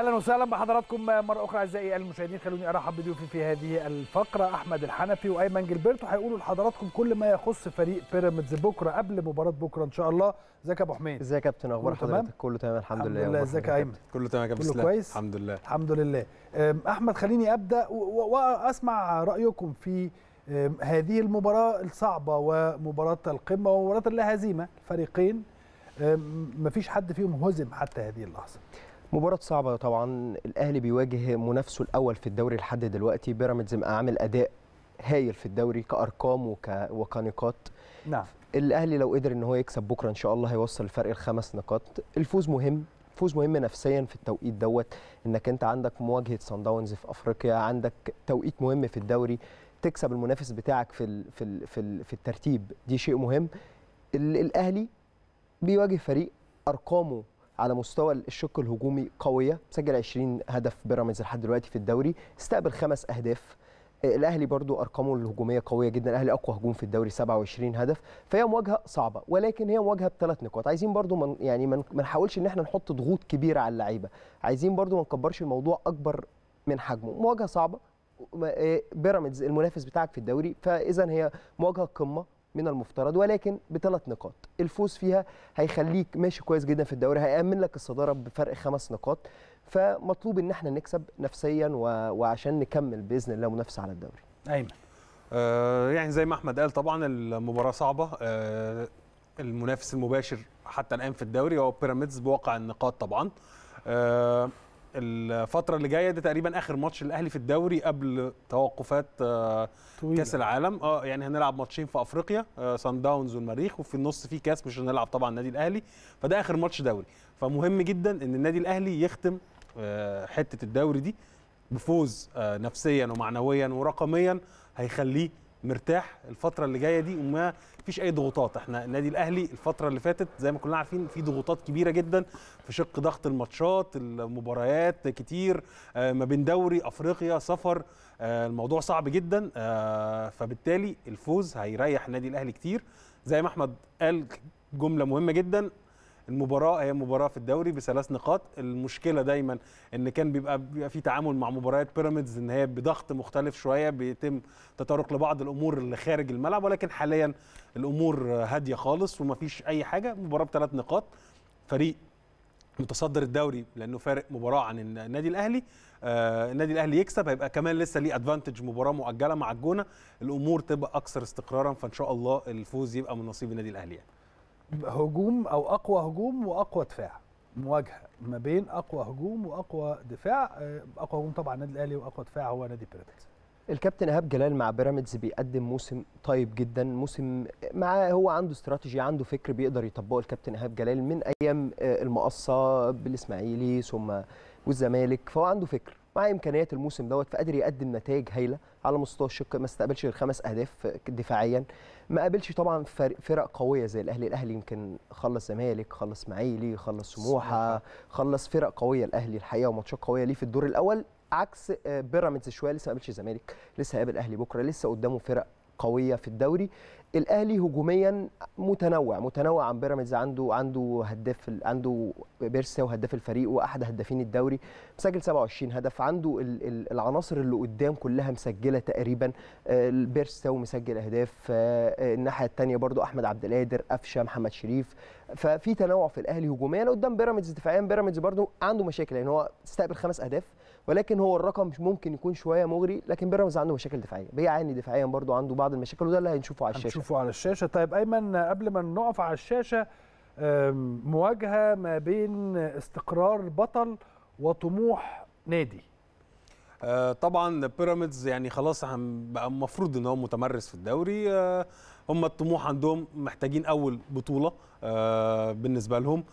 اهلا وسهلا بحضراتكم مره اخرى اعزائي المشاهدين خلوني ارحب بضيوفي في هذه الفقره احمد الحنفي وايمن جلبرتو هيقولوا لحضراتكم كل ما يخص فريق بيراميدز بكره قبل مباراه بكره ان شاء الله ازيك يا ابو حميد ازيك يا كابتن اخبار حضرتك كله تمام الحمد, الحمد لله الحمد لله ازيك يا ايمن كله تمام يا كابتن كله كويس الحمد لله الحمد لله احمد خليني ابدا واسمع رايكم في هذه المباراه الصعبه ومباراه القمه ومباراه اللا هزيمه الفريقين مفيش حد فيهم هزم حتى هذه اللحظه مباراة صعبة طبعا الأهلي بيواجه منافسه الأول في الدوري لحد دلوقتي بيراميدز عامل أداء هايل في الدوري كأرقام وك... وكنقاط نعم الأهلي لو قدر إن هو يكسب بكرة إن شاء الله هيوصل الفرق لخمس نقاط الفوز مهم فوز مهم نفسيا في التوقيت دوت انك انت عندك مواجهه سان داونز في افريقيا عندك توقيت مهم في الدوري تكسب المنافس بتاعك في ال في ال في, ال في الترتيب دي شيء مهم الاهلي بيواجه فريق ارقامه على مستوى الشق الهجومي قويه مسجل 20 هدف بيراميدز لحد دلوقتي في الدوري استقبل خمس اهداف آه، الاهلي برضو ارقامه الهجوميه قويه جدا الاهلي اقوى هجوم في الدوري 27 هدف فهي مواجهه صعبه ولكن هي مواجهه بثلاث نقاط عايزين برضو من يعني ما نحاولش ان احنا نحط ضغوط كبيره على اللعيبه عايزين برضو ما نكبرش الموضوع اكبر من حجمه مواجهه صعبه آه، بيراميدز المنافس بتاعك في الدوري فاذا هي مواجهه قمه من المفترض ولكن بثلاث نقاط الفوز فيها هيخليك ماشي كويس جدا في الدوري هيأمن لك الصداره بفرق خمس نقاط فمطلوب ان احنا نكسب نفسيا و... وعشان نكمل باذن الله منافسه على الدوري ايمن آه يعني زي ما احمد قال طبعا المباراه صعبه آه المنافس المباشر حتى الان في الدوري هو بيراميدز بواقع النقاط طبعا آه الفتره اللي جايه ده تقريبا اخر ماتش الاهلي في الدوري قبل توقفات آه، طويلة. كاس العالم اه يعني هنلعب ماتشين في افريقيا سان آه، داونز والمريخ وفي النص في كاس مش هنلعب طبعا النادي الاهلي فده اخر ماتش دوري فمهم جدا ان النادي الاهلي يختم آه، حته الدوري دي بفوز نفسيا ومعنويا ورقميا هيخليه مرتاح الفتره اللي جايه دي وما مفيش اي ضغوطات احنا النادي الاهلي الفتره اللي فاتت زي ما كلنا عارفين في ضغوطات كبيره جدا في شق ضغط الماتشات المباريات كتير آه، ما بين دوري افريقيا سفر آه، الموضوع صعب جدا آه، فبالتالي الفوز هيريح النادي الاهلي كتير زي ما احمد قال جمله مهمه جدا المباراه هي مباراه في الدوري بثلاث نقاط المشكله دايما ان كان بيبقى بيبقى في تعامل مع مباريات بيراميدز ان هي بضغط مختلف شويه بيتم تطرق لبعض الامور اللي خارج الملعب ولكن حاليا الامور هاديه خالص ومفيش اي حاجه مباراه بثلاث نقاط فريق متصدر الدوري لانه فارق مباراه عن النادي الاهلي آه النادي الاهلي يكسب هيبقى كمان لسه ليه ادفانتج مباراه مؤجله مع الجونه الامور تبقى اكثر استقرارا فان شاء الله الفوز يبقى من نصيب النادي الاهلي يعني. هجوم او اقوى هجوم واقوى دفاع مواجهه ما بين اقوى هجوم واقوى دفاع آه، اقوى هجوم طبعا النادي الاهلي واقوى دفاع هو نادي بيراميدز الكابتن ايهاب جلال مع بيراميدز بيقدم موسم طيب جدا موسم معاه هو عنده استراتيجي عنده فكر بيقدر يطبقه الكابتن ايهاب جلال من ايام آه، المقصه بالاسماعيلي ثم والزمالك فهو عنده فكر مع امكانيات الموسم دوت فقدر يقدم نتائج هايله على مستوى الشق ما استقبلش غير خمس اهداف آه، دفاعيا ما قابلش طبعا فرق قويه زي الاهلي الاهلي يمكن خلص زمالك خلص معيلي خلص سموحه خلص فرق قويه الاهلي الحقيقه وماتشات قويه ليه في الدور الاول عكس آه، بيراميدز شويه لسه ما قابلش الزمالك لسه هيقابل الاهلي بكره لسه قدامه فرق قويه في الدوري الاهلي هجوميا متنوع متنوع عن بيراميدز عنده عنده هداف عنده بيرسا وهداف الفريق واحد هدافين الدوري مسجل 27 هدف عنده العناصر اللي قدام كلها مسجله تقريبا آه، بيرسا ومسجل اهداف آه، آه، الناحيه الثانيه برضو احمد عبد القادر قفشه محمد شريف ففي تنوع في الاهلي هجوميا قدام بيراميدز دفاعيا بيراميدز برضو عنده مشاكل لان يعني هو استقبل خمس اهداف ولكن هو الرقم ممكن يكون شويه مغري لكن بيراميدز عنده مشاكل دفاعيه بيعاني دفاعيا برضو عنده بعض المشاكل وده اللي هنشوفه على الشاشه هنشوفه على الشاشه طيب ايمن قبل ما نقف على الشاشه مواجهه ما بين استقرار بطل وطموح نادي آه، طبعا بيراميدز يعني خلاص بقى المفروض ان هو متمرس في الدوري آه، هم الطموح عندهم محتاجين اول بطوله آه، بالنسبه لهم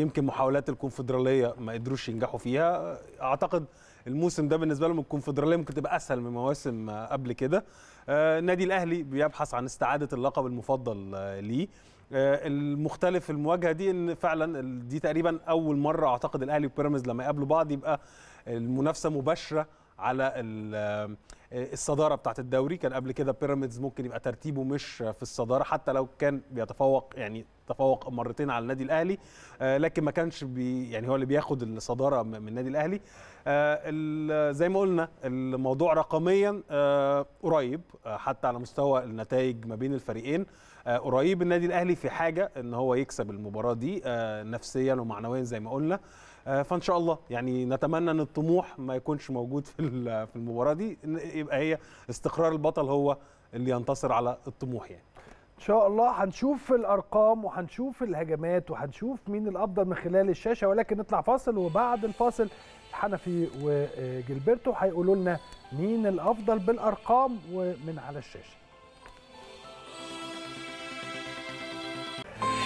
يمكن محاولات الكونفدراليه ما قدروش ينجحوا فيها اعتقد الموسم ده بالنسبه لهم الكونفدراليه ممكن تبقى اسهل من مواسم قبل كده النادي الاهلي بيبحث عن استعاده اللقب المفضل ليه المختلف في المواجهه دي ان فعلا دي تقريبا اول مره اعتقد الاهلي وبيراميدز لما يقابلوا بعض يبقى المنافسه مباشره على آه، الصداره بتاعه الدوري كان قبل كده بيراميدز ممكن يبقى ترتيبه مش في الصداره حتى لو كان بيتفوق يعني تفوق مرتين على النادي الاهلي آه، لكن ما كانش بي يعني هو اللي بياخد الصداره من النادي الاهلي آه، زي ما قلنا الموضوع رقميا قريب حتى على مستوى النتائج ما بين الفريقين قريب النادي الاهلي في حاجه ان هو يكسب المباراه دي نفسيا ومعنويا زي ما قلنا آه، فان شاء الله يعني نتمنى ان الطموح ما يكونش موجود في في المباراه دي يبقى هي استقرار البطل هو اللي ينتصر على الطموح يعني ان شاء الله هنشوف الارقام وهنشوف الهجمات وهنشوف مين الافضل من خلال الشاشه ولكن نطلع فاصل وبعد الفاصل حنفي وجلبرتو هيقولوا لنا مين الافضل بالارقام ومن على الشاشه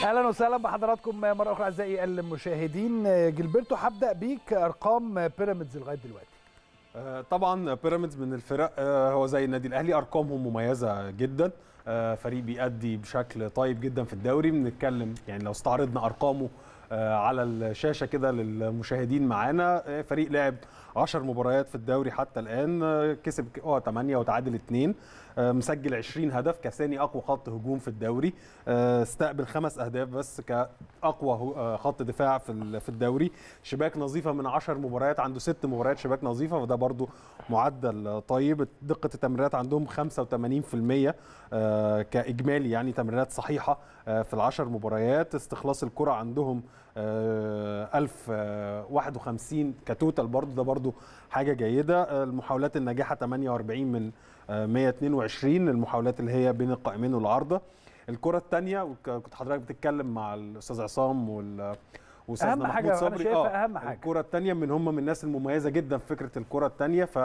اهلا وسهلا بحضراتكم مره اخرى اعزائي المشاهدين جلبرتو هبدا بيك ارقام بيراميدز لغايه دلوقتي آه، طبعا بيراميدز من الفرق آه، هو زي النادي الاهلي ارقامهم مميزه جدا آه، فريق بيأدي بشكل طيب جدا في الدوري بنتكلم يعني لو استعرضنا ارقامه على الشاشه كده للمشاهدين معانا فريق لعب 10 مباريات في الدوري حتى الان كسب اه 8 وتعادل 2 آه، مسجل 20 هدف كثاني اقوى خط هجوم في الدوري آه، استقبل خمس اهداف بس كاقوى آه، خط دفاع في في الدوري شباك نظيفه من 10 مباريات عنده ست مباريات شباك نظيفه وده برده معدل طيب دقه التمريرات عندهم 85% كاجمالي يعني تمريرات صحيحه في ال 10 مباريات استخلاص الكره عندهم 1051 آه، كتوتال برضو ده برضو حاجه جيده آه، المحاولات الناجحه 48 من 122 آه، المحاولات اللي هي بين القائمين والعارضه الكره الثانيه كنت حضرتك بتتكلم مع الاستاذ عصام وال حاجة, أنا شايفها اهم حاجه الكره الثانيه من هم من الناس المميزه جدا في فكره الكره الثانيه ف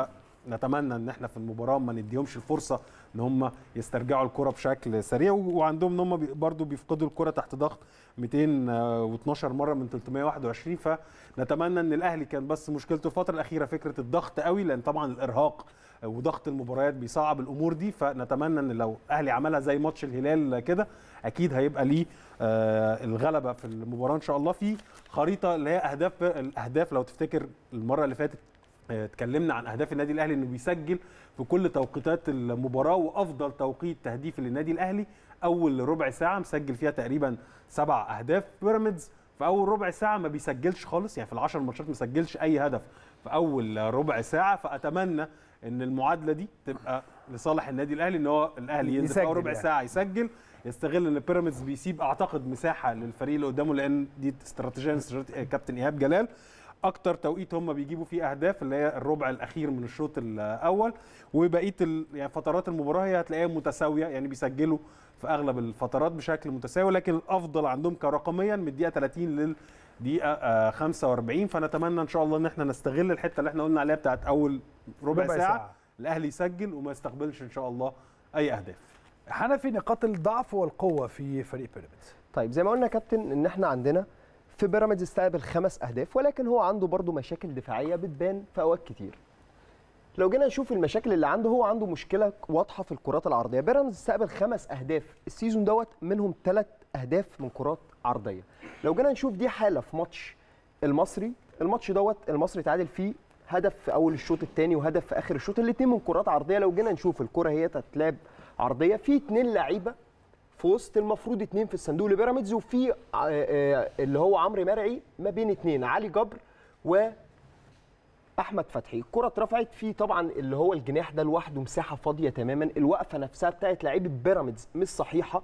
نتمنى ان احنا في المباراه ما نديهمش الفرصه ان هم يسترجعوا الكره بشكل سريع وعندهم ان هم برضو بيفقدوا الكره تحت ضغط 212 آه، مره من 321 فنتمنى ان الاهلي كان بس مشكلته الفتره الاخيره فكره الضغط قوي لان طبعا الارهاق آه، وضغط المباريات بيصعب الامور دي فنتمنى ان لو الاهلي عملها زي ماتش الهلال كده اكيد هيبقى ليه آه، الغلبه في المباراه ان شاء الله في خريطه اللي هي اهداف الاهداف لو تفتكر المره اللي فاتت اتكلمنا عن اهداف النادي الاهلي انه بيسجل في كل توقيتات المباراه وافضل توقيت تهديف للنادي الاهلي اول ربع ساعه مسجل فيها تقريبا سبع اهداف بيراميدز في اول ربع ساعه ما بيسجلش خالص يعني في العشر ماتشات ما سجلش اي هدف في اول ربع ساعه فاتمنى ان المعادله دي تبقى لصالح النادي الاهلي ان هو الاهلي ينزل في اول ربع يعني. ساعه يسجل يستغل ان بيراميدز بيسيب اعتقد مساحه للفريق اللي قدامه لان دي استراتيجيه كابتن ايهاب جلال اكتر توقيت هم بيجيبوا فيه اهداف اللي هي الربع الاخير من الشوط الاول وبقيه يعني فترات المباراه هي هتلاقيها متساويه يعني بيسجلوا في اغلب الفترات بشكل متساوي لكن الافضل عندهم كرقميا من الدقيقه 30 للدقيقه 45 فنتمنى ان شاء الله ان احنا نستغل الحته اللي احنا قلنا عليها بتاعت اول ربع, ربع ساعه, ساعة. الاهلي يسجل وما يستقبلش ان شاء الله اي اهداف حنفي نقاط الضعف والقوه في فريق بيراميدز طيب زي ما قلنا يا كابتن ان احنا عندنا في بيراميدز استقبل خمس اهداف ولكن هو عنده برضه مشاكل دفاعيه بتبان في اوقات كتير لو جينا نشوف المشاكل اللي عنده هو عنده مشكله واضحه في الكرات العرضيه بيراميدز استقبل خمس اهداف السيزون دوت منهم ثلاث اهداف من كرات عرضيه لو جينا نشوف دي حاله في ماتش المصري الماتش دوت المصري تعادل فيه هدف في اول الشوط الثاني وهدف في اخر الشوط الاثنين من كرات عرضيه لو جينا نشوف الكره هي تتلعب عرضيه في اثنين لعيبه في وسط المفروض اثنين في الصندوق لبيراميدز وفي آه، آه، اللي هو عمرو مرعي ما بين اثنين علي جبر و احمد فتحي الكره اترفعت في طبعا اللي هو الجناح ده لوحده مساحه فاضيه تماما الوقفه نفسها بتاعت لعيبه بيراميدز مش صحيحه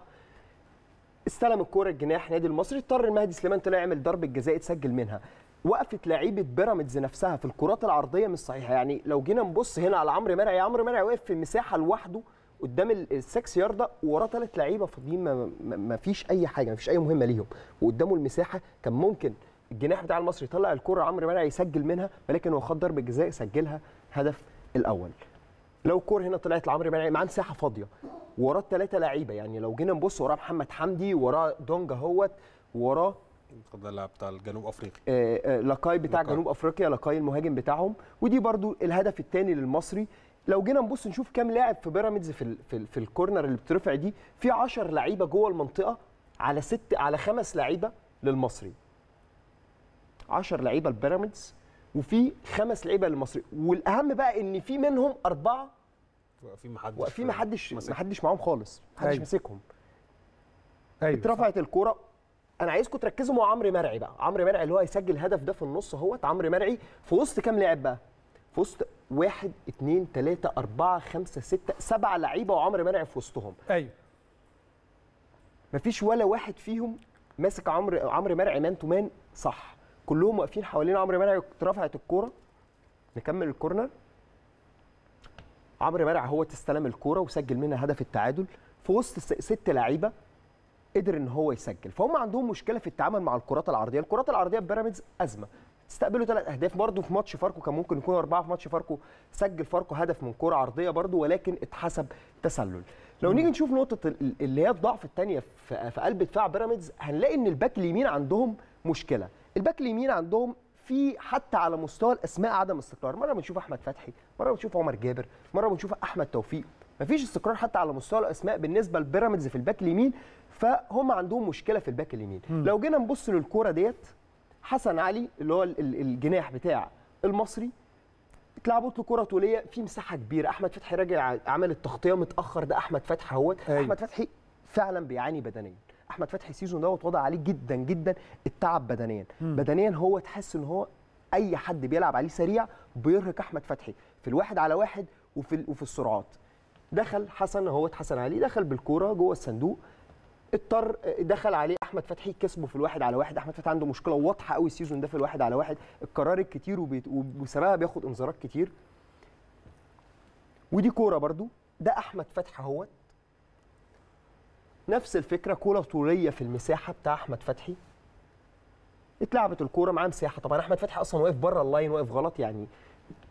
استلم الكوره الجناح نادي المصري اضطر المهدي سليمان طلع يعمل ضربه جزاء اتسجل منها وقفه لعيبه بيراميدز نفسها في الكرات العرضيه مش صحيحه يعني لو جينا نبص هنا على عمرو مرعي عمرو مرعي واقف في مساحه لوحده قدام السكس يارده وراه ثلاث لعيبه فاضيين ما, ما فيش اي حاجه ما فيش اي مهمه ليهم وقدامه المساحه كان ممكن الجناح بتاع المصري يطلع الكره عمرو منع يسجل منها ولكن هو خد ضربه جزاء سجلها هدف الاول لو الكوره هنا طلعت لعمرو منعي معاه مساحه فاضيه وراه ثلاثه لعيبه يعني لو جينا نبص وراه محمد حمدي وراه دونج اهوت وراه ده اللاعب بتاع الجنوب افريقيا آه آه لاكاي بتاع لكاي. جنوب افريقيا لاكاي المهاجم بتاعهم ودي برضو الهدف الثاني للمصري لو جينا نبص نشوف كام لاعب في بيراميدز في في, في الكورنر اللي بترفع دي في 10 لعيبه جوه المنطقه على ست على خمس لعيبه للمصري 10 لعيبه لبيراميدز وفي خمس لعيبه للمصري والاهم بقى ان في منهم اربعه واقفين محدش واقفين محدش محدش معاهم خالص محدش أيوه. ماسكهم ايوه اترفعت الكوره انا عايزكم تركزوا مع عمرو مرعي بقى عمرو مرعي اللي هو هيسجل هدف ده في النص اهوت عمرو مرعي في وسط كام لاعب بقى في وسط واحد اثنين ثلاثة أربعة خمسة ستة سبعة لعيبة وعمر منعم في وسطهم أيوه مفيش ولا واحد فيهم ماسك عمرو عمرو مرعي مان تو مان صح كلهم واقفين حوالين عمرو مرعي رفعت الكوره نكمل الكورنر عمرو مرعي هو تستلم الكوره وسجل منها هدف التعادل في وسط ست لعيبه قدر ان هو يسجل فهم عندهم مشكله في التعامل مع الكرات العرضيه الكرات العرضيه بيراميدز ازمه استقبلوا ثلاث اهداف برضه في ماتش فاركو كان ممكن يكونوا اربعه في ماتش فاركو سجل فاركو هدف من كره عرضيه برضه ولكن اتحسب تسلل لو نيجي نشوف نقطه اللي هي الضعف الثانيه في قلب دفاع بيراميدز هنلاقي ان الباك اليمين عندهم مشكله الباك اليمين عندهم في حتى على مستوى الاسماء عدم استقرار مره بنشوف احمد فتحي مره بنشوف عمر جابر مره بنشوف احمد توفيق مفيش استقرار حتى على مستوى الاسماء بالنسبه لبيراميدز في الباك اليمين فهم عندهم مشكله في الباك اليمين لو جينا نبص للكوره ديت حسن علي اللي هو الجناح بتاع المصري اتلعبت له كره طوليه في مساحه كبيره احمد فتحي راجع عمل التغطيه متاخر ده احمد فتحي اهوت أيوه. احمد فتحي فعلا بيعاني بدنيا احمد فتحي السيزون دوت وضع عليه جدا جدا التعب بدنيا م. بدنيا هو تحس ان هو اي حد بيلعب عليه سريع بيرهق احمد فتحي في الواحد على واحد وفي وفي السرعات دخل حسن اهوت حسن علي دخل بالكوره جوه الصندوق اضطر دخل عليه احمد فتحي كسبه في الواحد على واحد احمد فتحي عنده مشكله واضحه قوي السيزون ده في الواحد على واحد القرار الكتير وبسببها بياخد انذارات كتير ودي كوره برضو ده احمد فتحي اهوت نفس الفكره كوره طوليه في المساحه بتاع احمد فتحي اتلعبت الكوره معاه مساحه طبعا احمد فتحي اصلا واقف بره اللاين واقف غلط يعني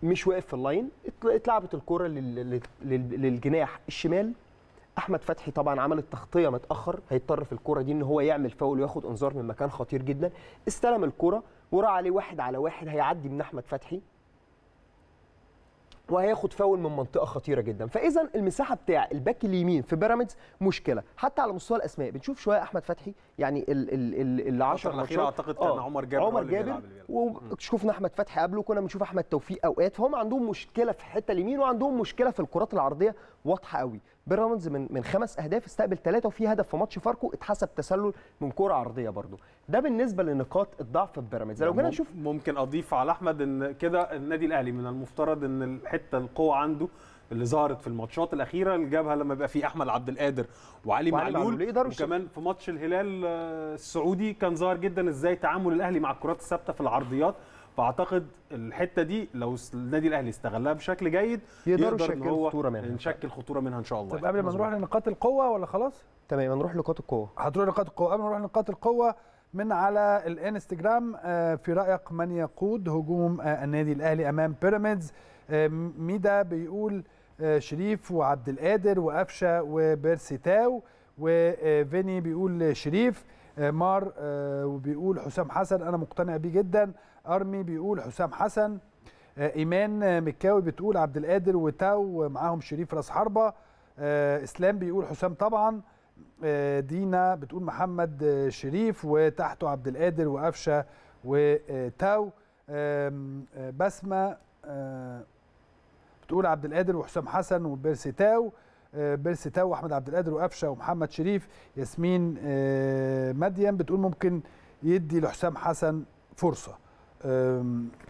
مش واقف في اللاين اتلعبت الكوره للجناح الشمال احمد فتحي طبعا عمل التغطيه متاخر هيضطر في الكوره دي ان هو يعمل فاول وياخد انذار من مكان خطير جدا استلم الكوره وراح عليه واحد على واحد هيعدي من احمد فتحي وهياخد فاول من منطقه خطيره جدا فاذا المساحه بتاع الباك اليمين في بيراميدز مشكله حتى على مستوى الاسماء بنشوف شويه احمد فتحي يعني ال ال ال ال 10 الاخيره اعتقد كان آه، عمر جابر عمر جابر وشفنا احمد فتحي قبله كنا بنشوف احمد توفيق اوقات فهم عندهم مشكله في الحته اليمين وعندهم مشكله في الكرات العرضيه واضحه قوي بيراميدز من من خمس اهداف استقبل ثلاثه وفي هدف في ماتش فاركو اتحسب تسلل من كوره عرضيه برضو ده بالنسبه لنقاط الضعف في بيراميدز لو جينا نشوف ممكن اضيف على احمد ان كده النادي الاهلي من المفترض ان الحته القوه عنده اللي ظهرت في الماتشات الاخيره الجبهه لما بقى في احمد عبد القادر وعلي, وعلي معلول وكمان في ماتش الهلال آه، السعودي كان ظاهر جدا ازاي تعامل الاهلي مع الكرات الثابته في العرضيات فاعتقد الحته دي لو النادي الاهلي استغلها بشكل جيد يقدر يشكل خطوره منها نشكل خطوره منها ان شاء الله طب قبل ما نروح لنقاط القوه ولا خلاص تمام نروح لنقاط القوه هتروح لنقاط القوه قبل ما نروح لنقاط القوه من على الانستجرام آه، في رايك من يقود هجوم آه، النادي الاهلي امام بيراميدز آه، ميدا بيقول شريف وعبد القادر وقفشه وبيرسي تاو وفيني بيقول شريف آه، مار آه، وبيقول حسام حسن انا مقتنع بيه جدا ارمي بيقول حسام حسن آه، ايمان مكاوي بتقول عبد القادر وتاو معاهم شريف راس حربه اسلام بيقول حسام طبعا دينا بتقول محمد شريف وتحته عبد القادر وقفشه وتاو بسمه بتقول عبد القادر وحسام حسن وبيرسي تاو تاو واحمد عبد القادر وقفشه ومحمد شريف ياسمين آه، مديم بتقول ممكن يدي لحسام حسن فرصه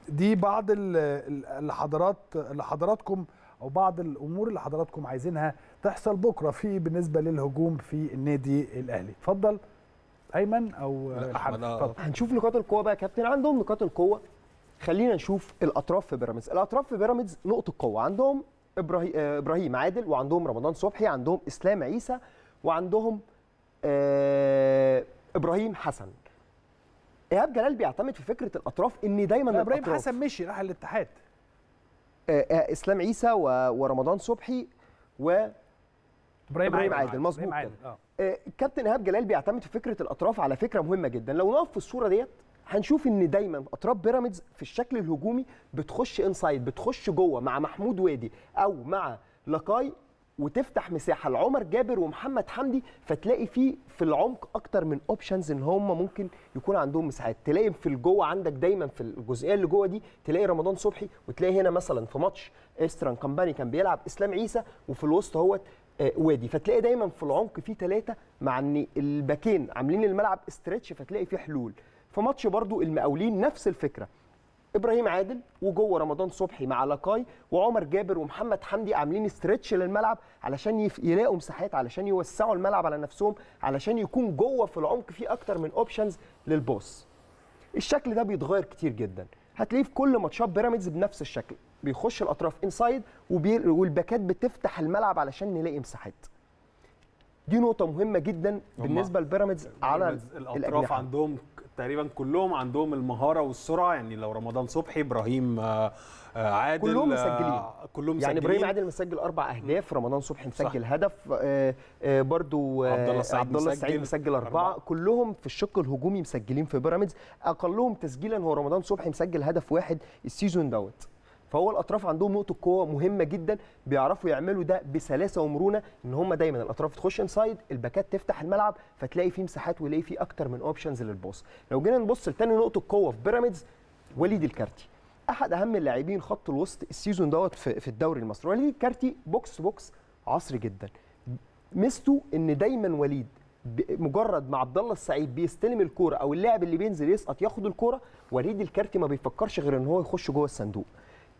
دي بعض اللي حضرات اللي حضراتكم او بعض الامور اللي حضراتكم عايزينها تحصل بكره في بالنسبه للهجوم في النادي الاهلي اتفضل ايمن او احمد هنشوف نقاط القوه بقى يا كابتن عندهم نقاط القوه خلينا نشوف الاطراف في بيراميدز الاطراف في بيراميدز نقطه قوه عندهم ابراهيم آه، ابراهيم عادل وعندهم رمضان صبحي عندهم اسلام عيسى وعندهم آه، ابراهيم حسن ايهاب جلال بيعتمد في فكره الاطراف ان دايما ابراهيم حسن مشي راح الاتحاد آه، اسلام عيسى ورمضان صبحي و ابراهيم عادل, عادل. مظبوط كابتن ايهاب جلال بيعتمد في فكره الاطراف على فكره مهمه جدا لو نقف في الصوره ديت هنشوف ان دايما اطراف بيراميدز في الشكل الهجومي بتخش انسايد بتخش جوه مع محمود وادي او مع لقاي وتفتح مساحه لعمر جابر ومحمد حمدي فتلاقي فيه في العمق اكتر من اوبشنز ان هم ممكن يكون عندهم مساحات تلاقي في الجوه عندك دايما في الجزئيه اللي جوه دي تلاقي رمضان صبحي وتلاقي هنا مثلا في ماتش استران كامباني كان بيلعب اسلام عيسى وفي الوسط اهوت آه، وادي فتلاقي دايما في العمق فيه ثلاثه مع ان الباكين عاملين الملعب استرتش فتلاقي فيه حلول في ماتش برضو المقاولين نفس الفكره ابراهيم عادل وجوه رمضان صبحي مع لاكاي وعمر جابر ومحمد حمدي عاملين استرتش للملعب علشان يلاقوا مساحات علشان يوسعوا الملعب على نفسهم علشان يكون جوه في العمق في اكتر من اوبشنز للباص الشكل ده بيتغير كتير جدا هتلاقيه في كل ماتشات بيراميدز بنفس الشكل بيخش الاطراف انسايد والباكات بتفتح الملعب علشان نلاقي مساحات دي نقطه مهمه جدا بالنسبه لبيراميدز على الاطراف الأجنحة. عندهم تقريبا كلهم عندهم المهاره والسرعه يعني لو رمضان صبحي ابراهيم آه، آه، عادل كلهم آه، مسجلين كلهم مسجلين يعني ابراهيم عادل مسجل اربع اهداف رمضان صبحي مسجل صح. هدف برضو عبد الله السعيد عبد الله السعيد مسجل اربعه كلهم في الشق الهجومي مسجلين في بيراميدز اقلهم تسجيلا هو رمضان صبحي مسجل هدف واحد السيزون دوت فهو الاطراف عندهم نقطه قوه مهمه جدا بيعرفوا يعملوا ده بسلاسه ومرونه ان هم دايما الاطراف تخش انسايد الباكات تفتح الملعب فتلاقي فيه مساحات ويلاقي فيه اكتر من اوبشنز للباص لو جينا نبص لتاني نقطه قوه في بيراميدز وليد الكارتي احد اهم اللاعبين خط الوسط السيزون دوت في الدوري المصري وليد الكارتي بوكس بوكس عصري جدا ميزته ان دايما وليد مجرد ما عبد الله السعيد بيستلم الكوره او اللاعب اللي بينزل يسقط ياخد الكوره وليد الكارتي ما بيفكرش غير ان هو يخش جوه الصندوق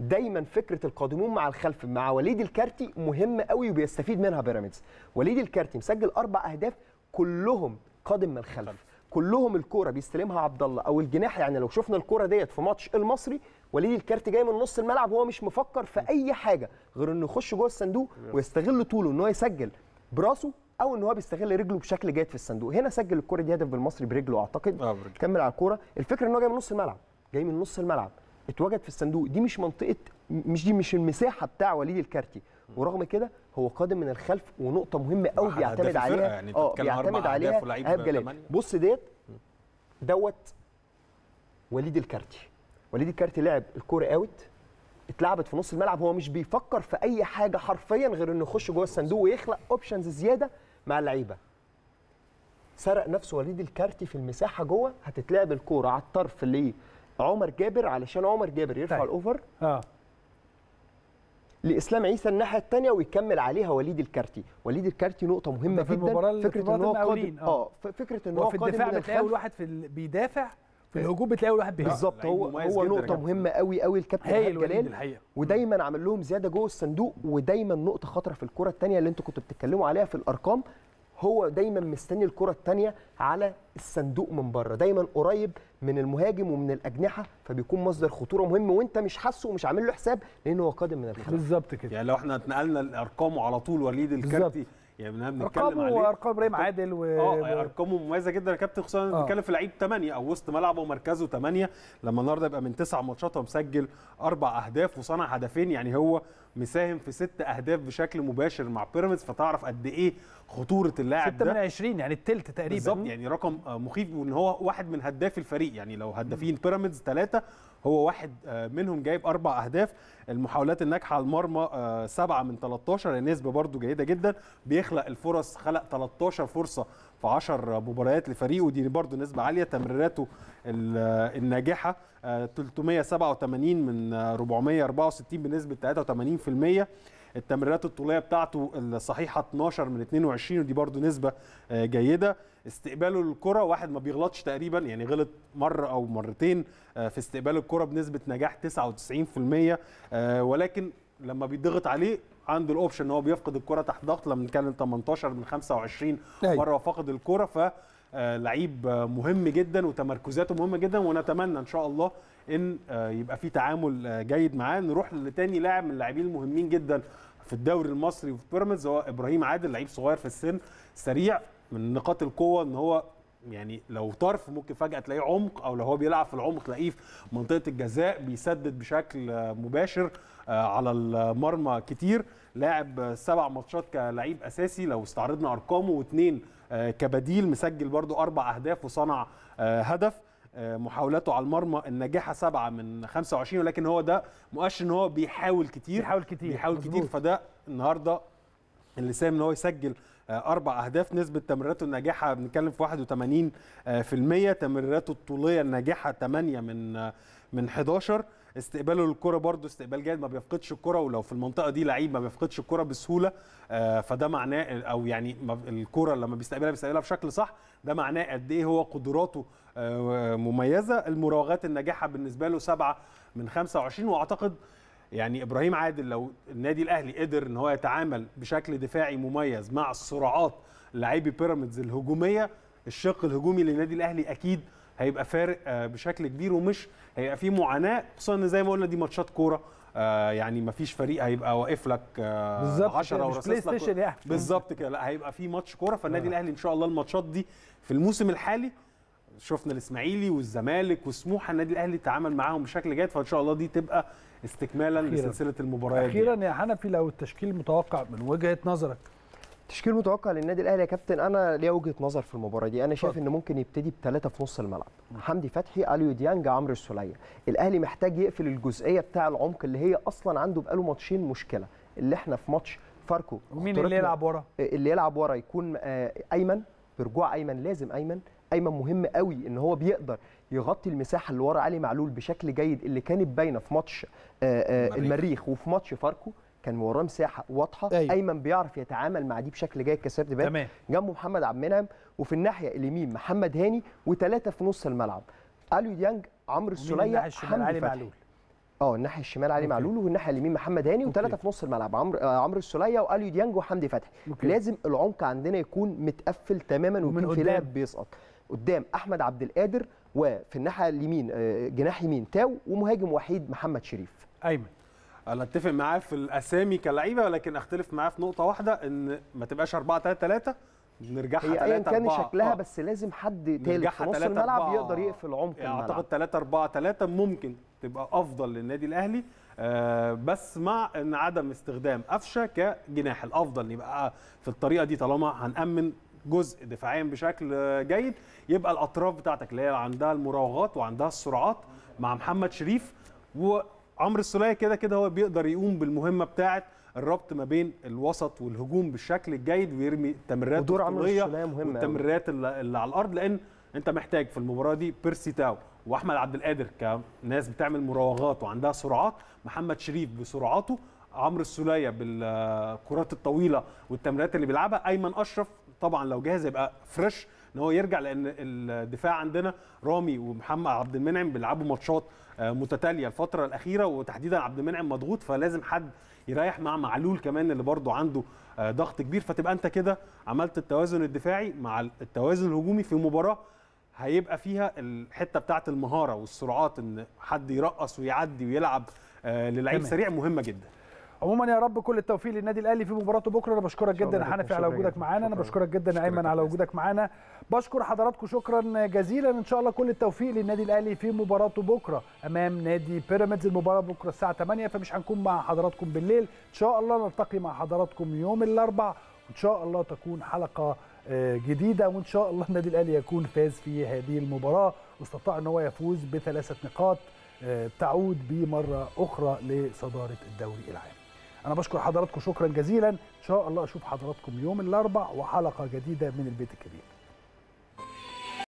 دايما فكره القادمون مع الخلف مع وليد الكارتي مهم قوي وبيستفيد منها بيراميدز وليد الكارتي مسجل اربع اهداف كلهم قادم من الخلف كلهم الكوره بيستلمها عبد الله او الجناح يعني لو شفنا الكوره ديت في ماتش المصري وليد الكارتي جاي من نص الملعب وهو مش مفكر في اي حاجه غير انه يخش جوه الصندوق ويستغل طوله ان هو يسجل براسه او ان هو بيستغل رجله بشكل جيد في الصندوق هنا سجل الكوره دي هدف بالمصري برجله اعتقد آه، كمل على الكوره الفكره ان هو جاي من نص الملعب جاي من نص الملعب اتوجد في الصندوق دي مش منطقه مش دي مش المساحه بتاع وليد الكارتي ورغم كده هو قادم من الخلف ونقطه مهمه قوي بيعتمد عليها يعني اه بيعتمد عليها بص ديت دوت وليد الكارتي وليد الكارتي لعب الكوره اوت اتلعبت في نص الملعب هو مش بيفكر في اي حاجه حرفيا غير انه يخش جوه الصندوق ويخلق اوبشنز زياده مع اللعيبه سرق نفسه وليد الكارتي في المساحه جوه هتتلعب الكوره على الطرف ليه عمر جابر علشان عمر جابر يرفع طيب. الاوفر اه لاسلام عيسى الناحيه الثانيه ويكمل عليها وليد الكارتي وليد الكارتي نقطه مهمه في جدا آه. آه، فكره ان هو قادم اه فكره ان هو في الدفاع بتلاقي اول واحد في بيدافع في الهجوم بتلاقي اول واحد بيهاجم بالظبط هو هو نقطه مهمه قوي قوي الكابتن هايل جلال ودايما عامل لهم زياده جوه الصندوق ودايما نقطه خطره في الكره الثانيه اللي انتوا كنتوا بتتكلموا عليها في الارقام هو دايما مستني الكره الثانيه على الصندوق من بره دايما قريب من المهاجم ومن الاجنحه فبيكون مصدر خطوره مهم وانت مش حاسه ومش عامل له حساب لان هو قادم من الخلف بالظبط كده يعني لو احنا اتنقلنا لارقامه على طول وليد الكارتي يعني احنا بنتكلم عليه ارقام ابراهيم عادل آه، و اه ارقامه مميزه جدا يا كابتن خصوصا آه. بنتكلم في لعيب 8 او وسط ملعبه ومركزه 8 لما النهارده يبقى من تسع ماتشات ومسجل اربع اهداف وصنع هدفين يعني هو مساهم في ست اهداف بشكل مباشر مع بيراميدز فتعرف قد ايه خطوره اللاعب ده 6 من 20 يعني الثلث تقريبا بالظبط يعني رقم آه، مخيف وان هو واحد من هدافي الفريق يعني لو هدافين بيراميدز ثلاثه هو واحد آه، منهم جايب اربع اهداف المحاولات الناجحه على المرمى آه، سبعه من 13 يعني نسبه برده جيده جدا بيخلق الفرص خلق 13 فرصه في 10 مباريات لفريقه دي برده نسبه عاليه تمريراته آه، الناجحه 387 من 464 بنسبه 83% التمريرات الطوليه بتاعته الصحيحه 12 من 22 ودي برده نسبه آه، جيده استقباله للكره واحد ما بيغلطش تقريبا يعني غلط مره او مرتين آه، في استقبال الكره بنسبه نجاح 99% آه، ولكن لما بيضغط عليه عنده الاوبشن ان هو بيفقد الكره تحت ضغط لما نتكلم 18 من 25 أيوة. مره فقد الكره ف لعيب مهم جدا وتمركزاته مهمه جدا ونتمنى ان شاء الله ان آه، يبقى في تعامل آه، جيد معاه نروح لتاني لاعب من اللاعبين المهمين جدا في الدوري المصري وفي بيراميدز هو ابراهيم عادل لعيب صغير في السن سريع من نقاط القوه ان هو يعني لو طرف ممكن فجاه تلاقيه عمق او لو هو بيلعب في العمق تلاقيه في منطقه الجزاء بيسدد بشكل آه، مباشر على المرمى كتير لاعب سبع ماتشات كلعيب اساسي لو استعرضنا ارقامه واثنين كبديل مسجل برده اربع اهداف وصنع هدف آه، محاولاته على المرمى الناجحه سبعه من 25 ولكن هو ده مؤشر ان هو بيحاول كتير بيحاول كتير بيحاول مزبوط. كتير فده النهارده اللي ساهم ان هو يسجل آه، اربع اهداف نسبه تمريراته الناجحه بنتكلم في 81% آه، تمريراته الطوليه الناجحه 8 من من 11 استقباله للكره برده استقبال جيد ما بيفقدش الكره ولو في المنطقه دي لعيب ما بيفقدش الكره بسهوله فده معناه او يعني الكره لما بيستقبلها بيستقبلها بشكل صح ده معناه قد ايه هو قدراته مميزه المراوغات الناجحه بالنسبه له 7 من 25 واعتقد يعني ابراهيم عادل لو النادي الاهلي قدر ان هو يتعامل بشكل دفاعي مميز مع الصراعات لاعبي بيراميدز الهجوميه الشق الهجومي للنادي الاهلي اكيد هيبقى فارق آه، بشكل كبير ومش هيبقى فيه معاناه خصوصا ان زي ما قلنا دي ماتشات كوره آه، يعني ما فيش فريق هيبقى واقف لك آه، بالظبط 10 ورصاص لك يعني. بالظبط كده لا هيبقى في ماتش كوره فالنادي الاهلي ان شاء الله الماتشات دي في الموسم الحالي شفنا الاسماعيلي والزمالك وسموحه النادي الاهلي تعامل معاهم بشكل جيد فان شاء الله دي تبقى استكمالا لسلسله المباريات اخيرا يا حنفي لو التشكيل متوقع من وجهه نظرك تشكيل متوقع للنادي الاهلي يا كابتن انا ليا وجهه نظر في المباراه دي انا شايف ان ممكن يبتدي بثلاثه في نص الملعب حمدي فتحي اليو ديانج عمرو السوليه الاهلي محتاج يقفل الجزئيه بتاع العمق اللي هي اصلا عنده بقاله ماتشين مشكله اللي احنا في ماتش فاركو مين اللي يلعب ورا اللي يلعب ورا يكون آه، ايمن برجوع ايمن لازم ايمن ايمن مهم قوي ان هو بيقدر يغطي المساحه اللي ورا علي معلول بشكل جيد اللي كانت باينه في ماتش آه، آه، المريخ وفي ماتش فاركو كان وراه مساحه واضحه أيوة. ايمن بيعرف يتعامل مع دي بشكل جيد كسرد باك جنبه محمد عبد المنعم وفي الناحيه اليمين محمد هاني وثلاثه في نص الملعب اليو ديانج عمرو السوليه علي فتحي اه الناحيه الشمال علي معلول والناحيه اليمين محمد هاني وثلاثه في نص الملعب عمرو آه، عمرو السوليه واليو ديانج وحمدي فتحي لازم العمق عندنا يكون متقفل تماما ويكون في لاعب بيسقط قدام احمد عبد القادر وفي الناحيه اليمين آه، جناح يمين تاو ومهاجم وحيد محمد شريف ايمن انا اتفق معاه في الاسامي كلعيبه ولكن اختلف معاه في نقطه واحده ان ما تبقاش 4 3 3 نرجعها 3 4 كان شكلها آه. بس لازم حد ثالث في نص الملعب أربعة. يقدر يقفل عمق يعني الملعب اعتقد 3 4 3 ممكن تبقى افضل للنادي الاهلي آه بس مع ان عدم استخدام قفشه كجناح الافضل يبقى في الطريقه دي طالما هنامن جزء دفاعيا بشكل جيد يبقى الاطراف بتاعتك اللي هي عندها المراوغات وعندها السرعات مع محمد شريف وعمر السلية كده كده هو بيقدر يقوم بالمهمه بتاعه الربط ما بين الوسط والهجوم بالشكل الجيد ويرمي التمريرات ودور عمر السوليه مهم التمريرات اللي, اللي على الارض لان انت محتاج في المباراه دي بيرسي تاو واحمد عبد القادر كناس بتعمل مراوغات وعندها سرعات محمد شريف بسرعاته عمرو السوليه بالكرات الطويله والتمريرات اللي بيلعبها ايمن اشرف طبعا لو جاهز يبقى فريش ان هو يرجع لان الدفاع عندنا رامي ومحمد عبد المنعم بيلعبوا ماتشات آه، متتاليه الفتره الاخيره وتحديدا عبد المنعم مضغوط فلازم حد يريح مع معلول كمان اللي برده عنده آه، ضغط كبير فتبقى انت كده عملت التوازن الدفاعي مع التوازن الهجومي في مباراه هيبقى فيها الحته بتاعه المهاره والسرعات ان حد يرقص ويعدي ويلعب آه، للعيب سريع مهمه جدا عموما يا رب كل التوفيق للنادي الاهلي في مباراته بكره انا بشكرك جدا يا حنفي على وجودك معانا انا بشكرك جدا ايمن على وجودك معانا بشكر حضراتكم شكرا جزيلا ان شاء الله كل التوفيق للنادي الاهلي في مباراته بكره امام نادي بيراميدز المباراه بكره الساعه 8 فمش هنكون مع حضراتكم بالليل ان شاء الله نلتقي مع حضراتكم يوم الاربعاء وان شاء الله تكون حلقه آه، جديده وان شاء الله النادي الاهلي يكون فاز في هذه المباراه واستطاع ان هو يفوز بثلاثه نقاط آه، تعود بمره اخرى لصداره الدوري العام انا بشكر حضراتكم شكرا جزيلا ان شاء الله اشوف حضراتكم يوم الاربع وحلقه جديده من البيت الكبير